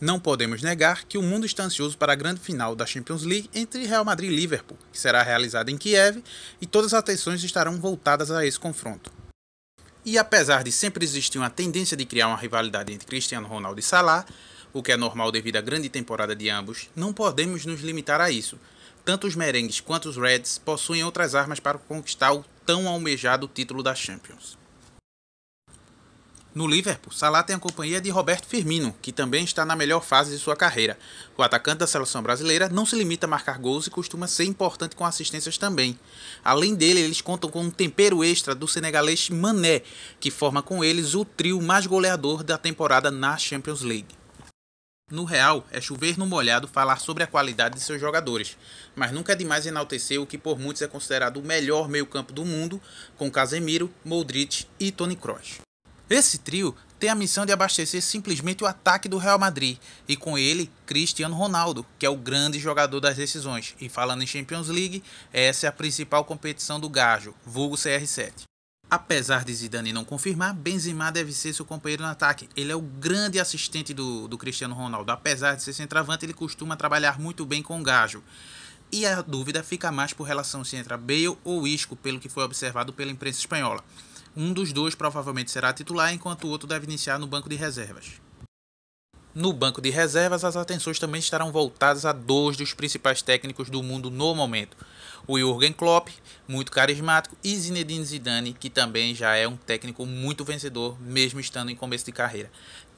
Não podemos negar que o mundo está ansioso para a grande final da Champions League entre Real Madrid e Liverpool, que será realizada em Kiev, e todas as atenções estarão voltadas a esse confronto. E apesar de sempre existir uma tendência de criar uma rivalidade entre Cristiano Ronaldo e Salah, o que é normal devido à grande temporada de ambos, não podemos nos limitar a isso. Tanto os merengues quanto os Reds possuem outras armas para conquistar o tão almejado título da Champions. No Liverpool, Salah tem a companhia de Roberto Firmino, que também está na melhor fase de sua carreira. O atacante da seleção brasileira não se limita a marcar gols e costuma ser importante com assistências também. Além dele, eles contam com um tempero extra do senegalês Mané, que forma com eles o trio mais goleador da temporada na Champions League. No Real, é chover no molhado falar sobre a qualidade de seus jogadores, mas nunca é demais enaltecer o que por muitos é considerado o melhor meio-campo do mundo, com Casemiro, Modric e Toni Kroos. Esse trio tem a missão de abastecer simplesmente o ataque do Real Madrid e com ele Cristiano Ronaldo, que é o grande jogador das decisões. E falando em Champions League, essa é a principal competição do Gajo, vulgo CR7. Apesar de Zidane não confirmar, Benzema deve ser seu companheiro no ataque. Ele é o grande assistente do, do Cristiano Ronaldo. Apesar de ser centroavante, ele costuma trabalhar muito bem com o Gajo. E a dúvida fica mais por relação se entra Bale ou Isco, pelo que foi observado pela imprensa espanhola. Um dos dois provavelmente será titular, enquanto o outro deve iniciar no banco de reservas. No banco de reservas, as atenções também estarão voltadas a dois dos principais técnicos do mundo no momento: o Jürgen Klopp, muito carismático, e Zinedine Zidane, que também já é um técnico muito vencedor, mesmo estando em começo de carreira.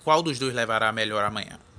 Qual dos dois levará a melhor amanhã?